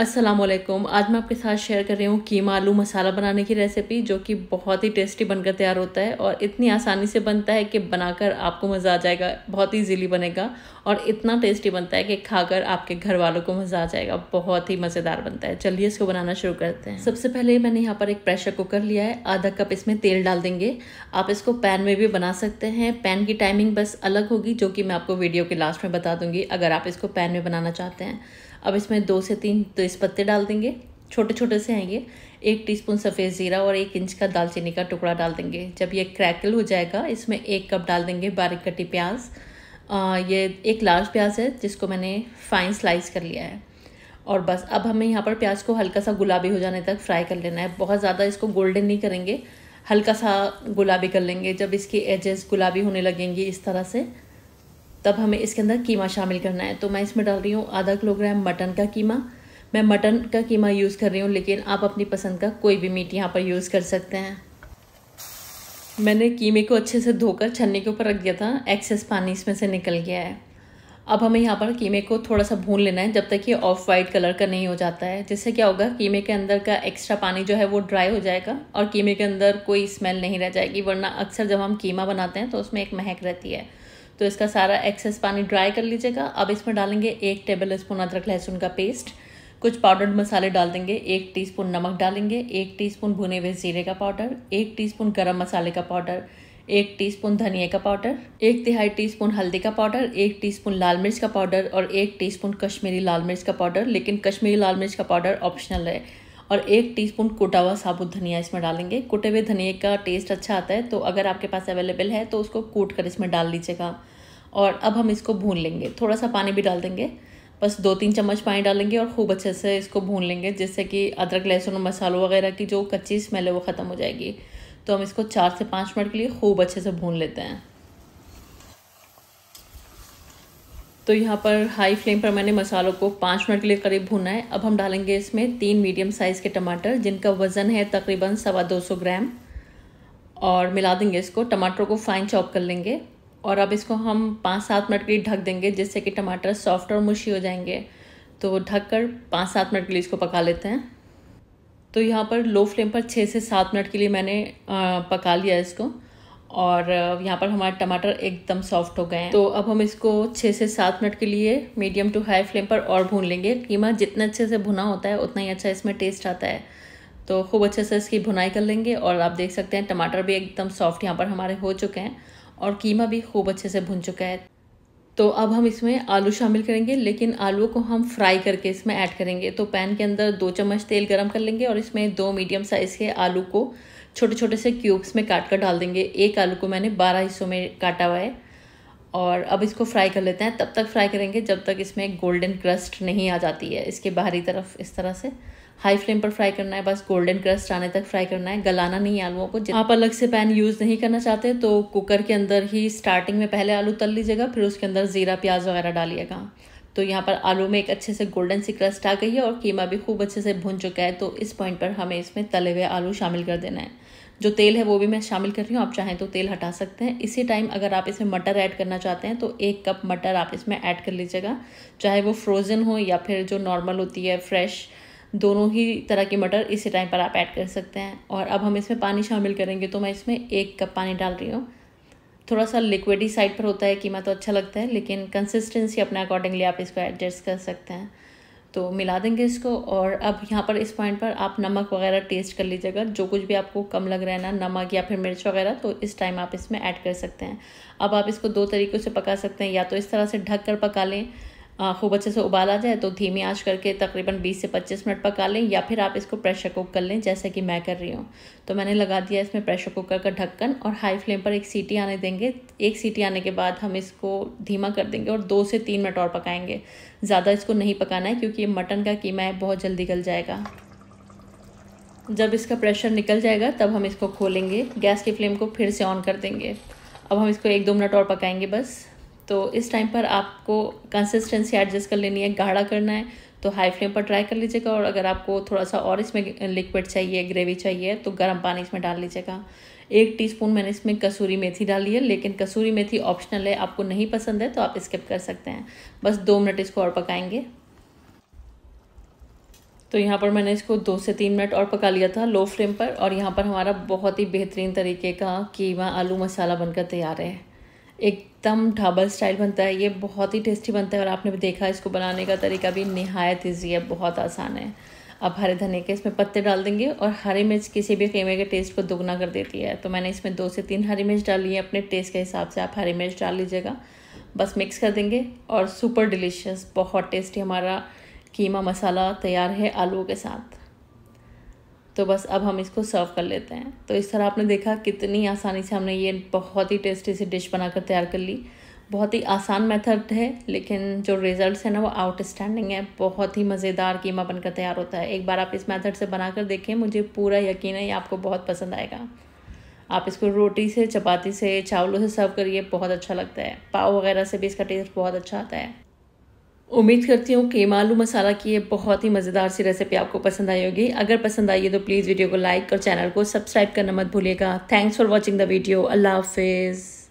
असलम आज मैं आपके साथ शेयर कर रही हूँ कीमा आलू मसाला बनाने की रेसिपी जो कि बहुत ही टेस्टी बनकर तैयार होता है और इतनी आसानी से बनता है कि बनाकर आपको मज़ा आ जाएगा बहुत ही ईजीली बनेगा और इतना टेस्टी बनता है कि खाकर आपके घर वालों को मज़ा आ जाएगा बहुत ही मज़ेदार बनता है चलिए इसको बनाना शुरू करते हैं सबसे पहले मैंने यहाँ पर एक प्रेशर कुकर लिया है आधा कप इसमें तेल डाल देंगे आप इसको पैन में भी बना सकते हैं पैन की टाइमिंग बस अलग होगी जो कि मैं आपको वीडियो के लास्ट में बता दूँगी अगर आप इसको पैन में बनाना चाहते हैं अब इसमें दो से तीन तेज़ तो पत्ते डाल देंगे छोटे छोटे से हैं ये एक टीस्पून सफ़ेद ज़ीरा और एक इंच का दालचीनी का टुकड़ा डाल देंगे जब ये क्रैकल हो जाएगा इसमें एक कप डाल देंगे बारीक कटी प्याज आ, ये एक लार्ज प्याज है जिसको मैंने फाइन स्लाइस कर लिया है और बस अब हमें यहाँ पर प्याज को हल्का सा गुलाबी हो जाने तक फ्राई कर लेना है बहुत ज़्यादा इसको गोल्डन नहीं करेंगे हल्का सा गुलाबी कर लेंगे जब इसकी एजेस गुलाबी होने लगेंगी इस तरह से तब हमें इसके अंदर कीमा शामिल करना है तो मैं इसमें डाल रही हूँ आधा किलोग्राम मटन का कीमा मैं मटन का कीमा यूज़ कर रही हूँ लेकिन आप अपनी पसंद का कोई भी मीट यहाँ पर यूज़ कर सकते हैं मैंने कीमे को अच्छे से धोकर छन्नी के ऊपर रख दिया था एक्सेस पानी इसमें से निकल गया है अब हमें यहाँ पर कीमे को थोड़ा सा भून लेना है जब तक ये ऑफ वाइट कलर का नहीं हो जाता है जिससे क्या होगा कीमे के अंदर का एक्स्ट्रा पानी जो है वो ड्राई हो जाएगा और कीमे के अंदर कोई स्मेल नहीं रह जाएगी वरना अक्सर जब हम कीमा बनाते हैं तो उसमें एक महक रहती है तो इसका सारा एक्सेस पानी ड्राई कर लीजिएगा अब इसमें डालेंगे एक टेबल स्पून अदरक लहसुन का पेस्ट कुछ पाउडर्ड मसाले डाल देंगे एक टीस्पून नमक डालेंगे एक टीस्पून भुने हुए जीरे का पाउडर एक टीस्पून गरम मसाले का पाउडर एक टीस्पून धनिया का पाउडर एक तिहाई टीस्पून हल्दी का पाउडर एक टीस्पून लाल मिर्च का पाउडर और एक टीस्पून कश्मीरी लाल मिर्च का पाउडर लेकिन कश्मीरी लाल मिर्च का पाउडर ऑप्शनल है और एक टीस्पून कुटा हुआ साबुत धनिया इसमें डालेंगे कुटे हुए धनिया का टेस्ट अच्छा आता है तो अगर आपके पास अवेलेबल है तो उसको कूट कर इसमें डाल लीजिएगा और अब हम इसको भून लेंगे थोड़ा सा पानी भी डाल देंगे बस दो तीन चम्मच पानी डालेंगे और खूब अच्छे से इसको भून लेंगे जिससे कि अदरक लहसुन और मसालों वगैरह की जो कच्ची स्मेल है वो ख़त्म हो जाएगी तो हम इसको चार से पाँच मिनट के लिए खूब अच्छे से भून लेते हैं तो यहाँ पर हाई फ्लेम पर मैंने मसालों को पाँच मिनट के लिए करीब भुना है अब हम डालेंगे इसमें तीन मीडियम साइज़ के टमाटर जिनका वज़न है तकरीबन सवा दो सौ ग्राम और मिला देंगे इसको टमाटरों को फाइन चॉप कर लेंगे और अब इसको हम पाँच सात मिनट के लिए ढक देंगे जिससे कि टमाटर सॉफ्ट और मुशी हो जाएंगे तो ढक कर पाँच सात मिनट के लिए इसको पका लेते हैं तो यहाँ पर लो फ्लेम पर छः से सात मिनट के लिए मैंने पका लिया इसको और यहाँ पर हमारे टमाटर एकदम सॉफ्ट हो गए हैं तो अब हम इसको छः से सात मिनट के लिए मीडियम टू हाई फ्लेम पर और भून लेंगे कीमा जितना अच्छे से भुना होता है उतना ही अच्छा इसमें टेस्ट आता है तो खूब अच्छे से इसकी भुनाई कर लेंगे और आप देख सकते हैं टमाटर भी एकदम सॉफ्ट यहाँ पर हमारे हो चुके हैं और कीमा भी खूब अच्छे से भुन चुका है तो अब हम इसमें आलू शामिल करेंगे लेकिन आलू को हम फ्राई करके इसमें ऐड करेंगे तो पैन के अंदर दो चम्मच तेल गरम कर लेंगे और इसमें दो मीडियम साइज़ के आलू को छोटे छोटे से क्यूब्स में काट कर डाल देंगे एक आलू को मैंने बारह हिस्सों में काटा हुआ है और अब इसको फ्राई कर लेते हैं तब तक फ्राई करेंगे जब तक इसमें गोल्डन क्रस्ट नहीं आ जाती है इसके बाहरी तरफ इस तरह से हाई फ्लेम पर फ्राई करना है बस गोल्डन क्रस्ट आने तक फ्राई करना है गलाना नहीं है को आप अलग से पैन यूज़ नहीं करना चाहते तो कुकर के अंदर ही स्टार्टिंग में पहले आलू तल लीजिएगा फिर उसके अंदर ज़ीरा प्याज वगैरह डालिएगा तो यहाँ पर आलू में एक अच्छे से गोल्डन सी क्रस्ट आ गई है और कीमा भी खूब अच्छे से भुन चुका है तो इस पॉइंट पर हमें इसमें तले हुए आलू शामिल कर देना है जो तेल है वो भी मैं शामिल कर रही हूँ आप चाहें तो तेल हटा सकते हैं इसी टाइम अगर आप इसमें मटर ऐड करना चाहते हैं तो एक कप मटर आप इसमें ऐड कर लीजिएगा चाहे वो फ्रोज़न हो या फिर जो नॉर्मल होती है फ्रेश दोनों ही तरह की मटर इसी टाइम पर आप ऐड कर सकते हैं और अब हम इसमें पानी शामिल करेंगे तो मैं इसमें एक कप पानी डाल रही हूँ थोड़ा सा लिक्विडी साइड पर होता है कीमा तो अच्छा लगता है लेकिन कंसिस्टेंसी अपने अकॉर्डिंगली आप इसको एडजस्ट कर सकते हैं तो मिला देंगे इसको और अब यहाँ पर इस पॉइंट पर आप नमक वगैरह टेस्ट कर लीजिएगा जो कुछ भी आपको कम लग रहा है ना नमक या फिर मिर्च वगैरह तो इस टाइम आप इसमें ऐड कर सकते हैं अब आप इसको दो तरीक़ों से पका सकते हैं या तो इस तरह से ढक कर पका लें खूब अच्छे से उबाला जाए तो धीमी आंच करके तकरीबन 20 से 25 मिनट पका लें या फिर आप इसको प्रेशर कुक कर लें जैसा कि मैं कर रही हूँ तो मैंने लगा दिया इसमें प्रेशर कुकर का ढक्कन और हाई फ्लेम पर एक सीटी आने देंगे एक सीटी आने के बाद हम इसको धीमा कर देंगे और दो से तीन मिनट और पकाएंगे ज़्यादा इसको नहीं पकाना है क्योंकि मटन का कीमा है बहुत जल्दी गल जाएगा जब इसका प्रेशर निकल जाएगा तब हम इसको खोलेंगे गैस की फ्लेम को फिर से ऑन कर देंगे अब हम इसको एक दो मिनट और पकाएंगे बस तो इस टाइम पर आपको कंसिस्टेंसी एडजस्ट कर लेनी है गाढ़ा करना है तो हाई फ्लेम पर ट्राई कर लीजिएगा और अगर आपको थोड़ा सा और इसमें लिक्विड चाहिए ग्रेवी चाहिए तो गर्म पानी इसमें डाल लीजिएगा एक टीस्पून मैंने इसमें कसूरी मेथी डाली है लेकिन कसूरी मेथी ऑप्शनल है आपको नहीं पसंद है तो आप स्किप कर सकते हैं बस दो मिनट इसको और पकाएंगे तो यहाँ पर मैंने इसको दो से तीन मिनट और पका लिया था लो फ्लेम पर और यहाँ पर हमारा बहुत ही बेहतरीन तरीके का कीमा आलू मसाला बनकर तैयार है एकदम ढाबा स्टाइल बनता है ये बहुत ही टेस्टी बनता है और आपने भी देखा इसको बनाने का तरीका भी नहायत ईजी है बहुत आसान है आप हरे धने के इसमें पत्ते डाल देंगे और हरी मिर्च किसी भी खेमे के टेस्ट को दुगना कर देती है तो मैंने इसमें दो से तीन हरी मिर्च डाली है अपने टेस्ट के हिसाब से आप हरी मिर्च डाल लीजिएगा बस मिक्स कर देंगे और सुपर डिलीशियस बहुत टेस्टी हमारा कीमा मसाला तैयार है आलू के साथ तो बस अब हम इसको सर्व कर लेते हैं तो इस तरह आपने देखा कितनी आसानी से हमने ये बहुत ही टेस्टी सी डिश बनाकर तैयार कर ली बहुत ही आसान मेथड है लेकिन जो रिजल्ट्स है ना वो आउटस्टैंडिंग है बहुत ही मज़ेदार कीमा बनकर तैयार होता है एक बार आप इस मेथड से बनाकर देखें मुझे पूरा यकीन है ये आपको बहुत पसंद आएगा आप इसको रोटी से चपाती से चावलों से सर्व करिए बहुत अच्छा लगता है पाव वगैरह से भी इसका टेस्ट बहुत अच्छा आता है उम्मीद करती हूँ कि आलू मसाला की ये बहुत ही मज़ेदार सी रेसिपी आपको पसंद आई होगी अगर पसंद आई है तो प्लीज़ वीडियो को लाइक और चैनल को सब्सक्राइब करना मत भूलिएगा thanks for watching the video अल्लाह हाफिज़